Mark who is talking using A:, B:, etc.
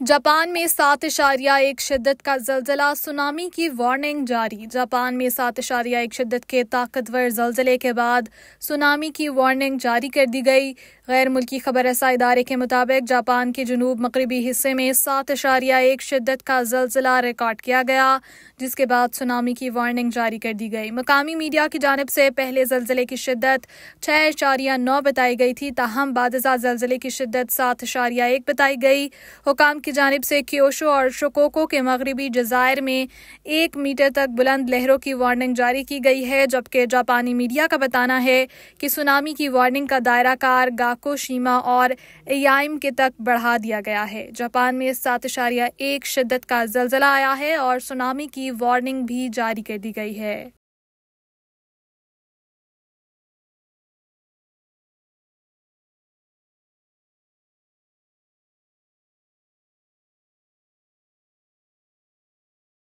A: Japan में सात इशारिया एक शिद्दत का जलजिला सुनामी की वार्निंग जारी जापान में सात इशारिया एक शिद्दत के ताकतवर जलजिले के बाद सुनामी की वार्निंग जारी कर दी गई गैर मुल्की खबर ऐसा इदारे के मुताबिक जापान के जनूब मकरबी हिस्से में सात इशारिया एक शिद्दत का जलजिला रिकॉर्ड किया गया जिसके बाद सुनामी की वार्निंग जारी कर दी गई मकामी मीडिया की जानब से पहले जलजिले की शिद्दत छः इशारिया नौ बताई गई थी ताहम बादजा जलजिले की शिद्दत सात इशारिया एक बताई गई हुकाम की जानब से क्योशो और शोकोको के मगरबी जजायर में एक मीटर तक बुलंद लहरों की वार्निंग जारी की गई है जबकि जापानी मीडिया का बताना है कि सुनामी की वार्निंग का दायरा कार गाको शीमा और एम के तक बढ़ा दिया गया है जापान में सात इशारिया एक शिदत का जलजिला आया है और सुनामी की वार्निंग भी जारी कर
B: दी गई है